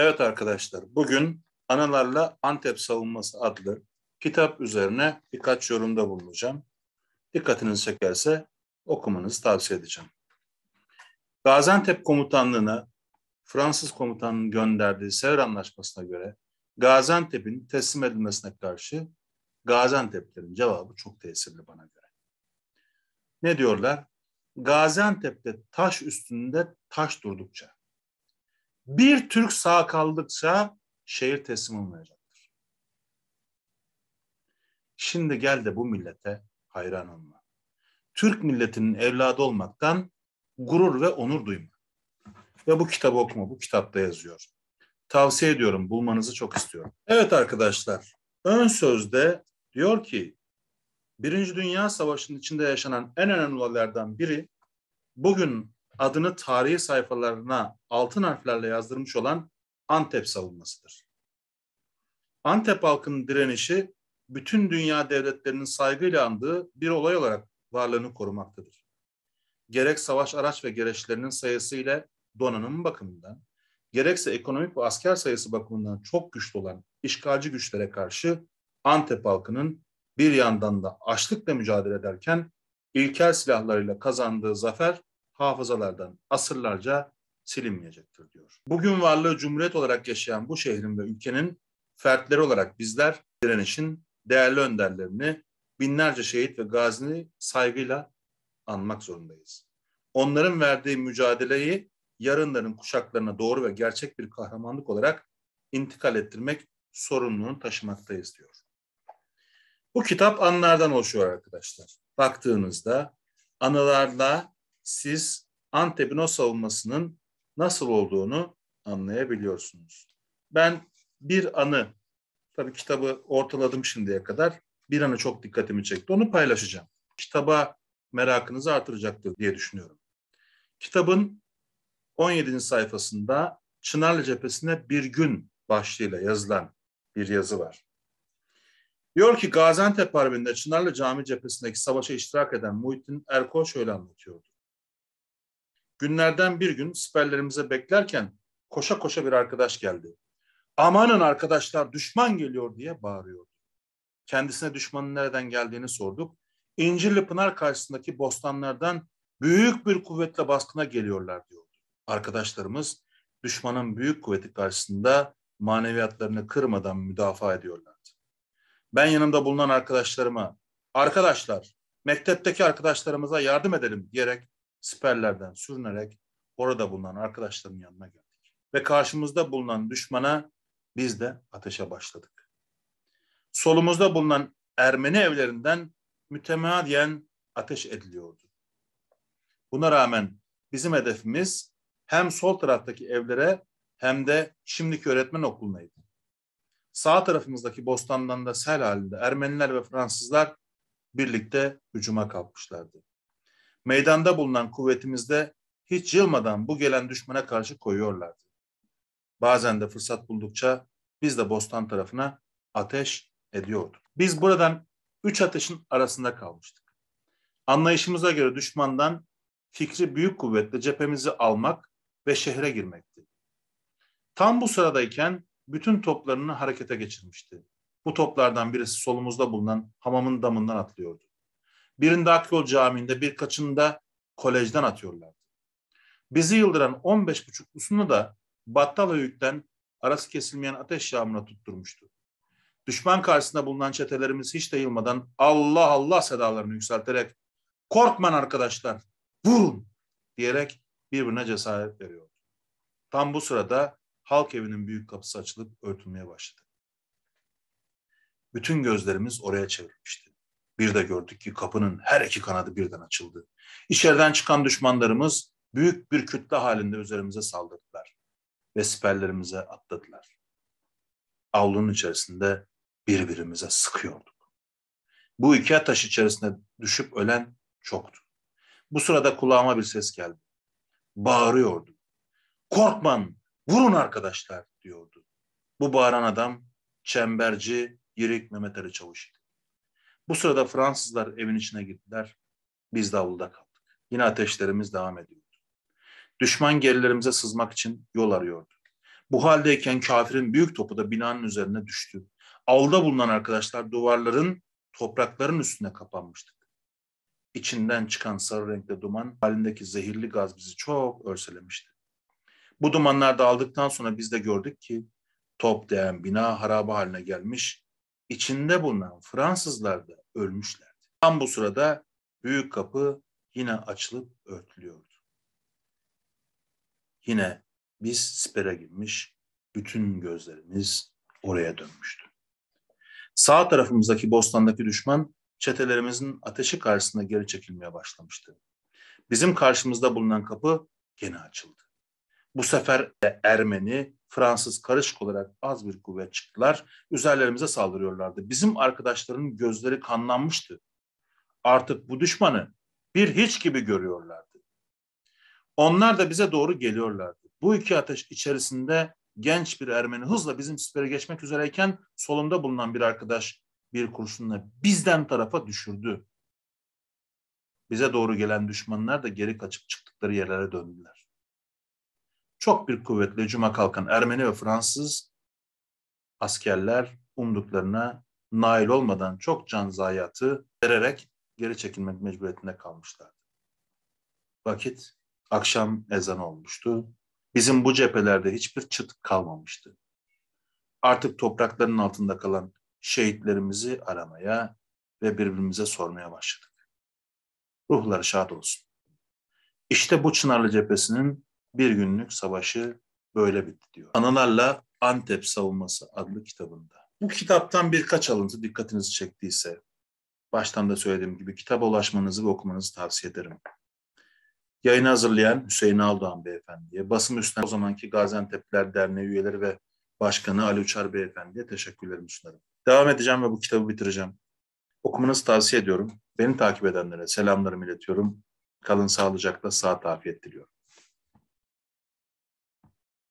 Evet arkadaşlar, bugün Analarla Antep Savunması adlı kitap üzerine birkaç yorumda bulunacağım. Dikkatinizi çekerse okumanızı tavsiye edeceğim. Gaziantep Komutanlığı'na Fransız komutanın gönderdiği Sevr Anlaşması'na göre Gaziantep'in teslim edilmesine karşı Gaziantep'lerin cevabı çok tesirli bana göre. Ne diyorlar? Gaziantep'te taş üstünde taş durdukça, bir Türk sağ kaldıkça şehir teslim olmayacaktır. Şimdi gel de bu millete hayran olma. Türk milletinin evladı olmaktan gurur ve onur duyma. Ve bu kitabı okuma, bu kitapta yazıyor. Tavsiye ediyorum, bulmanızı çok istiyorum. Evet arkadaşlar, ön sözde diyor ki, Birinci Dünya Savaşı'nın içinde yaşanan en önemli olaylardan biri, bugün adını tarihi sayfalarına altın harflerle yazdırmış olan Antep savunmasıdır. Antep halkının direnişi bütün dünya devletlerinin saygıyla andığı bir olay olarak varlığını korumaktadır. Gerek savaş araç ve gereçlerinin sayısı ile donanım bakımından, gerekse ekonomik ve asker sayısı bakımından çok güçlü olan işgalci güçlere karşı Antep halkının bir yandan da açlıkla mücadele ederken ilkel silahlarıyla kazandığı zafer hafızalardan asırlarca silinmeyecektir diyor. Bugün varlığı cumhuriyet olarak yaşayan bu şehrin ve ülkenin fertleri olarak bizler direnişin değerli önderlerini binlerce şehit ve gazini saygıyla anmak zorundayız. Onların verdiği mücadeleyi yarınların kuşaklarına doğru ve gerçek bir kahramanlık olarak intikal ettirmek sorumluluğunu taşımaktayız diyor. Bu kitap anlardan oluşuyor arkadaşlar. Baktığınızda anılarla siz Antep'in o savunmasının nasıl olduğunu anlayabiliyorsunuz. Ben bir anı, tabii kitabı ortaladım şimdiye kadar, bir anı çok dikkatimi çekti. Onu paylaşacağım. Kitaba merakınızı artıracaktır diye düşünüyorum. Kitabın 17. sayfasında Çınarlı cephesine bir gün başlığıyla yazılan bir yazı var. Diyor ki Gaziantep Harbi'nde Çınarlı Cami cephesindeki savaşa iştirak eden Muhittin Erko şöyle anlatıyordu. Günlerden bir gün siperlerimize beklerken koşa koşa bir arkadaş geldi. Amanın arkadaşlar düşman geliyor diye bağırıyordu. Kendisine düşmanın nereden geldiğini sorduk. İncirli Pınar karşısındaki bostanlardan büyük bir kuvvetle baskına geliyorlar diyordu. Arkadaşlarımız düşmanın büyük kuvveti karşısında maneviyatlarını kırmadan müdafaa ediyorlardı. Ben yanımda bulunan arkadaşlarıma, arkadaşlar, mektepteki arkadaşlarımıza yardım edelim diyerek siperlerden sürünerek orada bulunan arkadaşların yanına geldik. Ve karşımızda bulunan düşmana biz de ateşe başladık. Solumuzda bulunan Ermeni evlerinden mütemadiyen ateş ediliyordu. Buna rağmen bizim hedefimiz hem sol taraftaki evlere hem de şimdiki öğretmen okulundaydı. Sağ tarafımızdaki bostandan da sel halinde Ermeniler ve Fransızlar birlikte hücuma kalkmışlardı meydanda bulunan kuvvetimizde hiç yılmadan bu gelen düşmana karşı koyuyorlardı. Bazen de fırsat buldukça biz de bostan tarafına ateş ediyorduk. Biz buradan üç ateşin arasında kalmıştık. Anlayışımıza göre düşmandan fikri büyük kuvvetle cephemizi almak ve şehre girmekti. Tam bu sıradayken bütün toplarını harekete geçirmişti. Bu toplardan birisi solumuzda bulunan hamamın damından atlıyordu. Birinde Akyol Camii'nde birkaçında kolejden atıyorlardı. Bizi yıldıran 15 15.5'lusunu da Battal Höyük'ten arası kesilmeyen ateş yağmuruna tutturmuştu. Düşman karşısında bulunan çetelerimiz hiç dayılmadan Allah Allah sedalarını yükselterek korkman arkadaşlar vurun diyerek birbirine cesaret veriyordu. Tam bu sırada halk evinin büyük kapısı açılıp örtülmeye başladı. Bütün gözlerimiz oraya çevrilmişti. Bir de gördük ki kapının her iki kanadı birden açıldı. İçeriden çıkan düşmanlarımız büyük bir kütle halinde üzerimize saldırdılar ve siperlerimize atladılar. Avlunun içerisinde birbirimize sıkıyorduk. Bu iki taş içerisinde düşüp ölen çoktu. Bu sırada kulağıma bir ses geldi. Bağırıyordu. Korkman, vurun arkadaşlar diyordu. Bu bağıran adam çemberci Yirik Mehmet Ali Çavuş idi. Bu sırada Fransızlar evin içine girdiler. Biz davulda kaldık. Yine ateşlerimiz devam ediyordu. Düşman gerilerimize sızmak için yol arıyordu. Bu haldeyken kafirin büyük topu da binanın üzerine düştü. Avluda bulunan arkadaşlar duvarların, toprakların üstüne kapanmıştık. İçinden çıkan sarı renkli duman halindeki zehirli gaz bizi çok örselemişti. Bu dumanlar dağıldıktan sonra biz de gördük ki top değen bina haraba haline gelmiş, içinde bulunan Fransızlar da ölmüşlerdi. Tam bu sırada büyük kapı yine açılıp örtülüyordu. Yine biz sipere girmiş, bütün gözlerimiz oraya dönmüştü. Sağ tarafımızdaki bostandaki düşman çetelerimizin ateşi karşısında geri çekilmeye başlamıştı. Bizim karşımızda bulunan kapı gene açıldı. Bu sefer de Ermeni Fransız karışık olarak az bir kuvvet çıktılar. Üzerlerimize saldırıyorlardı. Bizim arkadaşların gözleri kanlanmıştı. Artık bu düşmanı bir hiç gibi görüyorlardı. Onlar da bize doğru geliyorlardı. Bu iki ateş içerisinde genç bir Ermeni hızla bizim sipere geçmek üzereyken solunda bulunan bir arkadaş bir kurşunla bizden tarafa düşürdü. Bize doğru gelen düşmanlar da geri kaçıp çıktıkları yerlere döndüler çok bir kuvvetle cuma kalkan Ermeni ve Fransız askerler umduklarına nail olmadan çok can zayiatı vererek geri çekilmek mecburiyetinde kalmışlardı. Vakit akşam ezan olmuştu. Bizim bu cephelerde hiçbir çıt kalmamıştı. Artık toprakların altında kalan şehitlerimizi aramaya ve birbirimize sormaya başladık. Ruhları şad olsun. İşte bu Çınarlı cephesinin bir günlük savaşı böyle bitti diyor. Ananarla Antep Savunması adlı kitabında. Bu kitaptan birkaç alıntı dikkatinizi çektiyse, baştan da söylediğim gibi kitaba ulaşmanızı ve okumanızı tavsiye ederim. Yayını hazırlayan Hüseyin Aldoğan Beyefendi'ye, basım üstlenen o zamanki Gaziantep'ler Derneği üyeleri ve Başkanı Ali Uçar Beyefendi'ye teşekkürlerimi sunarım. Devam edeceğim ve bu kitabı bitireceğim. Okumanızı tavsiye ediyorum. Beni takip edenlere selamlarımı iletiyorum. Kalın sağlıcakla, saat afiyet diliyorum.